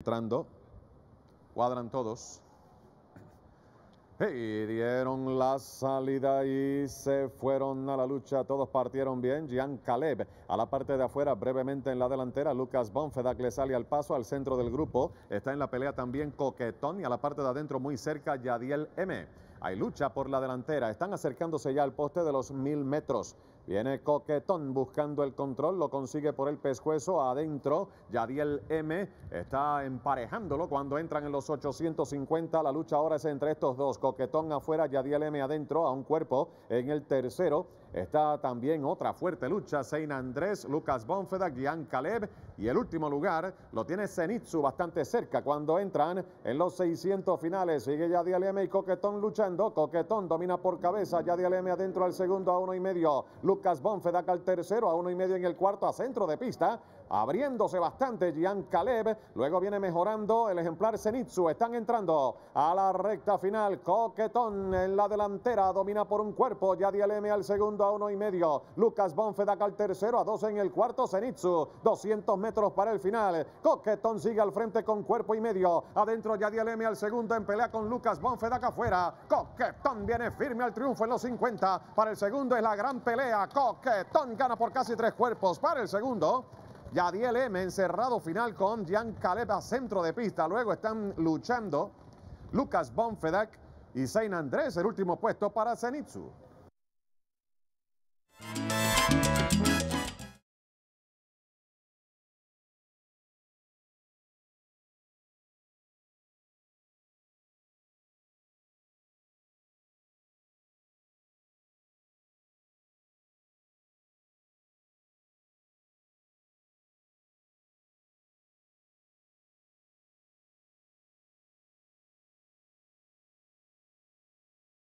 entrando, cuadran todos. Y dieron la salida y se fueron a la lucha. Todos partieron bien. Jean Caleb a la parte de afuera, brevemente en la delantera. Lucas Bonfedak le sale al paso al centro del grupo. Está en la pelea también Coquetón y a la parte de adentro, muy cerca, Yadiel M. Hay lucha por la delantera. Están acercándose ya al poste de los mil metros. Viene Coquetón buscando el control, lo consigue por el pescuezo adentro. Yadiel M está emparejándolo cuando entran en los 850. La lucha ahora es entre estos dos. Coquetón afuera, Yadiel M adentro, a un cuerpo en el tercero. Está también otra fuerte lucha. Sein Andrés, Lucas Bonfeda, Gian Caleb. Y el último lugar lo tiene Zenitsu bastante cerca cuando entran en los 600 finales. Sigue Yadiel M y Coquetón luchando. Coquetón domina por cabeza. Yadiel M adentro al segundo a uno y medio. Lucas Bonfedac al tercero, a uno y medio en el cuarto, a centro de pista, abriéndose bastante Gian Caleb, luego viene mejorando el ejemplar Zenitsu, están entrando a la recta final, Coquetón en la delantera, domina por un cuerpo, Yadiel M al segundo, a uno y medio, Lucas Bonfedac al tercero, a dos en el cuarto, Zenitsu, 200 metros para el final, Coquetón sigue al frente con cuerpo y medio, adentro Yadiel M al segundo en pelea con Lucas Bonfedac afuera, Coquetón viene firme al triunfo en los 50, para el segundo es la gran pelea, coquetón, gana por casi tres cuerpos para el segundo. Yadiel M encerrado final con Jan Caleb centro de pista. Luego están luchando Lucas Bonfedak y Saint Andrés, el último puesto para Zenitsu.